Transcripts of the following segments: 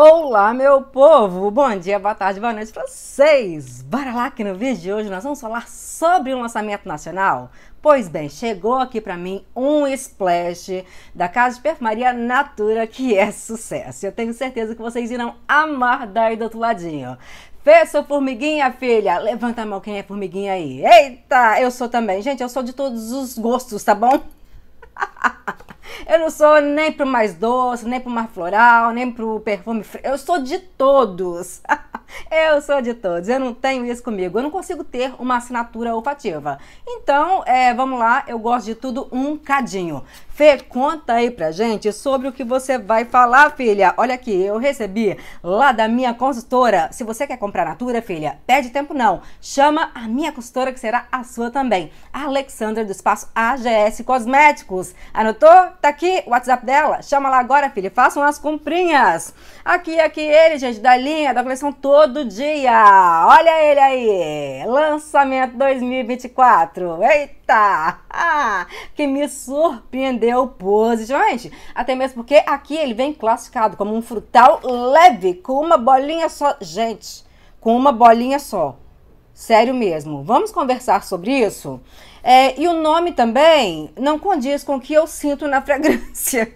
Olá, meu povo! Bom dia, boa tarde, boa noite para vocês! Bora lá que no vídeo de hoje nós vamos falar sobre um lançamento nacional. Pois bem, chegou aqui para mim um splash da Casa de Perfumaria Natura que é sucesso. Eu tenho certeza que vocês irão amar daí do outro ladinho. Fê, sua formiguinha, filha. Levanta a mão quem é formiguinha aí. Eita, eu sou também. Gente, eu sou de todos os gostos, tá bom? Eu não sou nem pro mais doce, nem pro mais floral, nem pro perfume frio. Eu sou de todos. eu sou de todos. Eu não tenho isso comigo. Eu não consigo ter uma assinatura olfativa. Então, é, vamos lá. Eu gosto de tudo um cadinho. Fê, conta aí pra gente sobre o que você vai falar, filha. Olha aqui, eu recebi lá da minha consultora. Se você quer comprar Natura, filha, perde tempo não. Chama a minha consultora que será a sua também. A Alexandra do Espaço AGS Cosméticos. Anotou? Tá aqui o WhatsApp dela. Chama lá agora, filha. Façam as comprinhas. Aqui, aqui ele, gente, da linha, da coleção Todo Dia. Olha ele aí. Lançamento 2024. Eita! Ah, que me surpreendeu deu positivamente. Até mesmo porque aqui ele vem classificado como um frutal leve, com uma bolinha só. Gente, com uma bolinha só. Sério mesmo. Vamos conversar sobre isso? É, e o nome também não condiz com o que eu sinto na fragrância.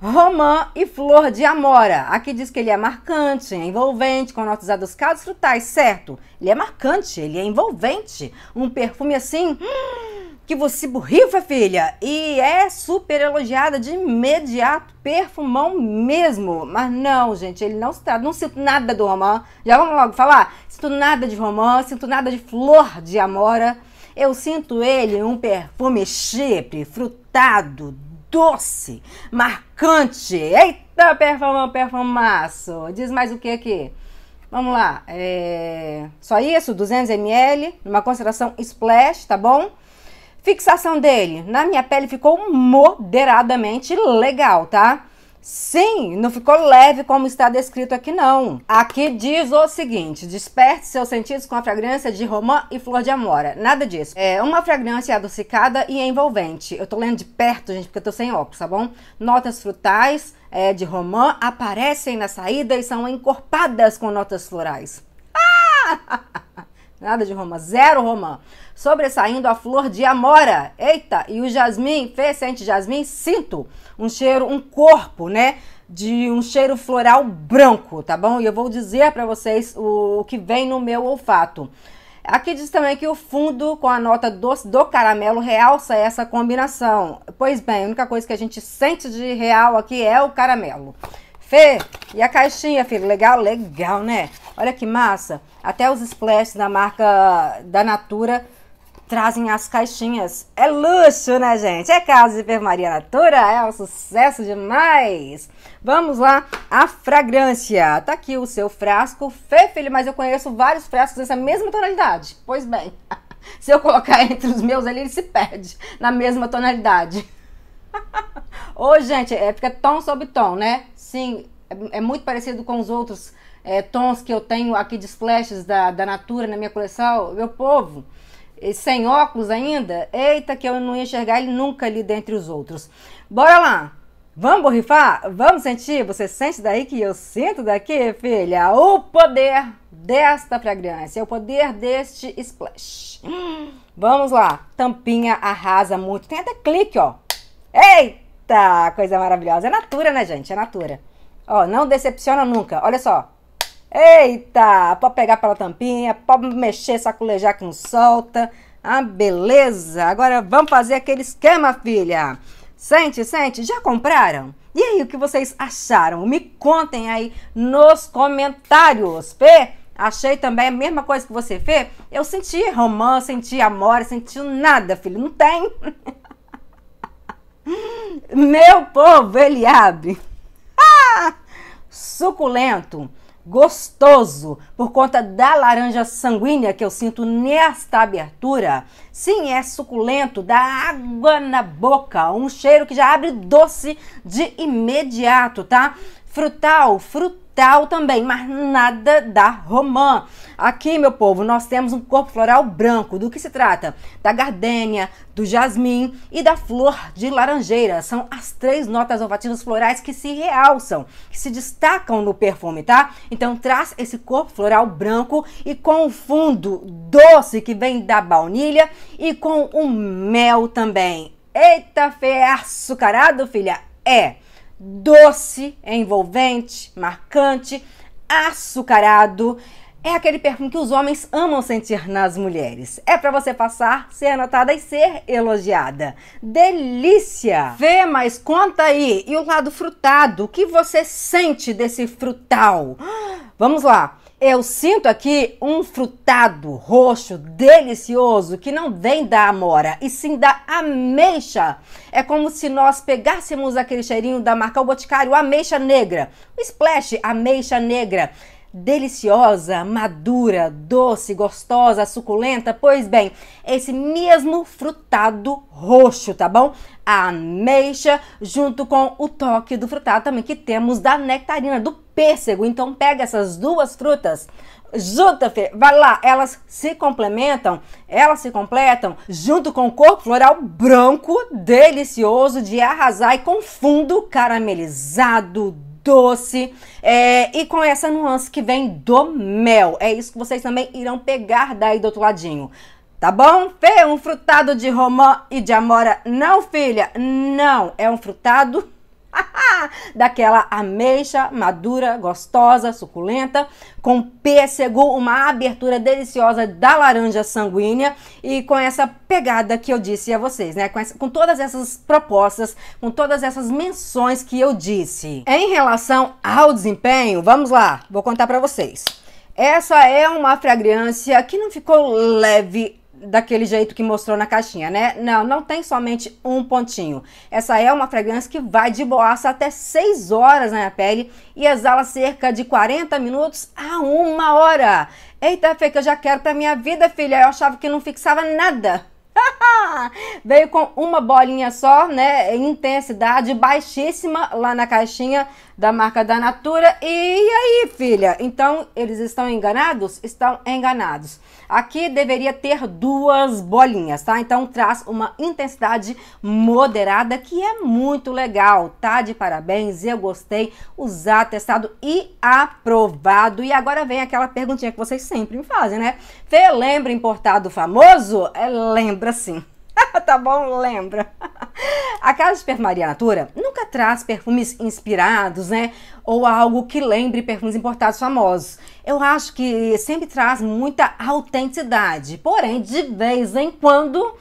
Romã e flor de amora. Aqui diz que ele é marcante, é envolvente, com notas adocicadas frutais, certo? Ele é marcante, ele é envolvente. Um perfume assim. Hum, que você borrifa, filha, e é super elogiada de imediato, perfumão mesmo. Mas não, gente, ele não se trata, não sinto nada do romã. Já vamos logo falar? Sinto nada de romã, sinto nada de flor de amora. Eu sinto ele um perfume chipre, frutado, doce, marcante. Eita, perfumão, perfumaço. Diz mais o que aqui? Vamos lá, é... só isso, 200 ml, numa concentração splash, tá bom? Fixação dele na minha pele ficou moderadamente legal, tá? Sim, não ficou leve como está descrito aqui não. Aqui diz o seguinte, desperte seus sentidos com a fragrância de romã e flor de amora. Nada disso. É uma fragrância adocicada e envolvente. Eu tô lendo de perto, gente, porque eu tô sem óculos, tá bom? Notas frutais é, de romã aparecem na saída e são encorpadas com notas florais. Ah! Nada de romã, zero romã. Sobressaindo a flor de amora. Eita, e o jasmim, sente jasmim, sinto um cheiro, um corpo, né? De um cheiro floral branco, tá bom? E eu vou dizer para vocês o que vem no meu olfato. Aqui diz também que o fundo com a nota doce do caramelo realça essa combinação. Pois bem, a única coisa que a gente sente de real aqui é o caramelo. Fê, e a caixinha, filho? Legal? Legal, né? Olha que massa! Até os splashes da marca da Natura trazem as caixinhas. É luxo, né, gente? É casa de enfermaria Natura, é um sucesso demais. Vamos lá, a fragrância. Tá aqui o seu frasco. Fê, filho, mas eu conheço vários frascos dessa mesma tonalidade. Pois bem, se eu colocar entre os meus ali, ele se perde na mesma tonalidade. Ô, gente, é, fica é tom sobre tom, né? Sim, é, é muito parecido com os outros é, tons que eu tenho aqui de splashes da, da Natura na minha coleção, meu povo, sem óculos ainda, eita que eu não ia enxergar ele nunca ali dentre os outros. Bora lá! Vamos borrifar? Vamos sentir? Você sente daí que eu sinto daqui, filha? O poder desta fragrância, o poder deste splash. Vamos lá, tampinha arrasa muito. Tem até clique, ó. Eita, coisa maravilhosa. É natura, né, gente? É natura. Ó, não decepciona nunca. Olha só, Eita, pode pegar pela tampinha, pode mexer, sacolejar, que não solta. Ah, beleza. Agora vamos fazer aquele esquema, filha. Sente, sente, já compraram? E aí, o que vocês acharam? Me contem aí nos comentários. Fê, achei também a mesma coisa que você, Fê? Eu senti romance, senti amor, senti nada, filho. Não tem. Meu povo, ele abre. Ah, suculento gostoso por conta da laranja sanguínea que eu sinto nesta abertura. Sim, é suculento, dá água na boca, um cheiro que já abre doce de imediato, tá? Frutal, frutal tal também, mas nada da romã. Aqui, meu povo, nós temos um corpo floral branco. Do que se trata? Da gardênia, do jasmim e da flor de laranjeira. São as três notas olfativas florais que se realçam, que se destacam no perfume, tá? Então traz esse corpo floral branco e com o fundo doce que vem da baunilha e com o mel também. Eita, fé açucarado, filha! É! doce, envolvente, marcante, açucarado. É aquele perfume que os homens amam sentir nas mulheres. É para você passar, ser anotada e ser elogiada. Delícia! Vê, mas conta aí, e o lado frutado, o que você sente desse frutal? Vamos lá. Eu sinto aqui um frutado roxo delicioso que não vem da amora, e sim da ameixa. É como se nós pegássemos aquele cheirinho da marca o Boticário, ameixa negra. O splash, ameixa negra deliciosa, madura, doce, gostosa, suculenta? Pois bem, esse mesmo frutado roxo, tá bom? A ameixa, junto com o toque do frutado também que temos da nectarina, do pêssego. Então pega essas duas frutas, junta, Fê, vai lá, elas se complementam, elas se completam junto com o corpo floral branco, delicioso de arrasar e com fundo caramelizado, doce é, e com essa nuance que vem do mel. É isso que vocês também irão pegar daí do outro ladinho. Tá bom? Fê, um frutado de romã e de amora. Não, filha, não. É um frutado daquela ameixa madura, gostosa, suculenta, com pêssego, uma abertura deliciosa da laranja sanguínea e com essa pegada que eu disse a vocês, né? Com, essa, com todas essas propostas, com todas essas menções que eu disse. Em relação ao desempenho, vamos lá, vou contar para vocês. Essa é uma fragrância que não ficou leve daquele jeito que mostrou na caixinha, né? Não, não tem somente um pontinho. Essa é uma fragrância que vai de boaça até 6 horas na minha pele e exala cerca de 40 minutos a uma hora. Eita, Fê, que eu já quero pra minha vida, filha. Eu achava que não fixava nada. Veio com uma bolinha só, né? Intensidade baixíssima lá na caixinha da marca da Natura. E aí, filha? Então, eles estão enganados? Estão enganados. Aqui deveria ter duas bolinhas, tá? Então, traz uma intensidade moderada, que é muito legal, tá? De parabéns, eu gostei. Usar, testado e aprovado. E agora vem aquela perguntinha que vocês sempre me fazem, né? Fê, lembra importado famoso? É, lembra lembra sim. tá bom? Lembra. A Casa de Perfumaria Natura nunca traz perfumes inspirados, né? Ou algo que lembre perfumes importados famosos. Eu acho que sempre traz muita autenticidade. Porém, de vez em quando,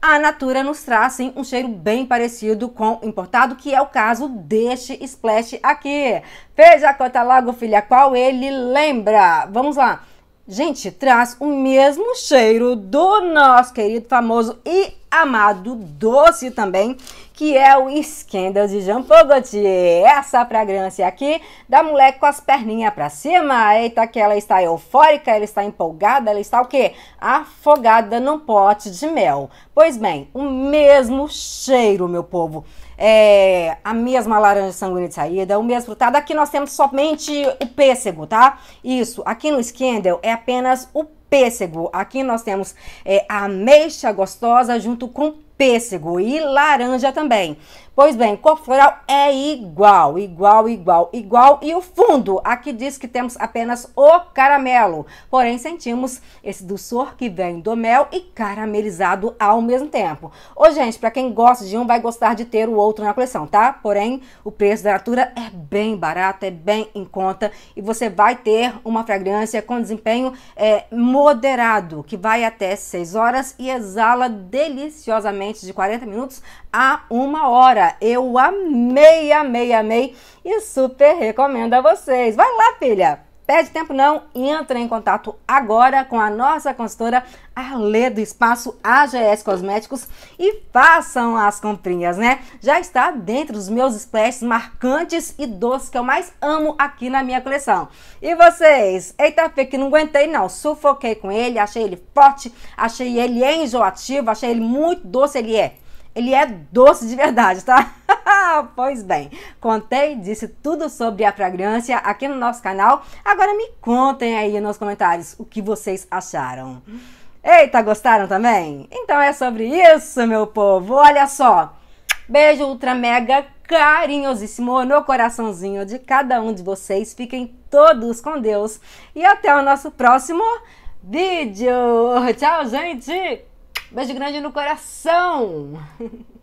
a Natura nos traz sim, um cheiro bem parecido com o importado, que é o caso deste splash aqui. Veja a conta logo, filha, qual ele lembra. Vamos lá gente, traz o mesmo cheiro do nosso querido, famoso e amado doce também, que é o esquenta de Jean Paul Gaultier. Essa fragrância aqui da moleque com as perninhas pra cima. Eita, que ela está eufórica, ela está empolgada, ela está o quê? Afogada num pote de mel. Pois bem, o mesmo cheiro, meu povo. É, a mesma laranja sanguínea de saída, o mesmo frutado. Aqui nós temos somente o pêssego, tá? Isso, aqui no Skendel é apenas o pêssego. Aqui nós temos é, ameixa gostosa junto com pêssego e laranja também. Pois bem, cor floral é igual, igual, igual, igual. E o fundo, aqui diz que temos apenas o caramelo. Porém, sentimos esse doçor que vem do mel e caramelizado ao mesmo tempo. Ô, gente, para quem gosta de um, vai gostar de ter o outro na coleção, tá? Porém, o preço da Natura é bem barato, é bem em conta. E você vai ter uma fragrância com desempenho é, muito moderado, que vai até 6 horas e exala deliciosamente de 40 minutos a 1 hora. Eu amei, amei, amei e super recomendo a vocês. Vai lá, filha! Perde tempo não, entra em contato agora com a nossa consultora Arlê do Espaço AGS Cosméticos e façam as comprinhas, né? Já está dentro dos meus splashes marcantes e doces que eu mais amo aqui na minha coleção. E vocês? Eita, Fê, que não aguentei não, sufoquei com ele, achei ele forte, achei ele enjoativo, achei ele muito doce, ele é ele é doce de verdade, tá? pois bem, contei disse tudo sobre a fragrância aqui no nosso canal. Agora me contem aí nos comentários o que vocês acharam. Eita, gostaram também? Então é sobre isso, meu povo. Olha só. Beijo ultra mega carinhosíssimo no coraçãozinho de cada um de vocês. Fiquem todos com Deus e até o nosso próximo vídeo. Tchau, gente. Beijo grande no coração!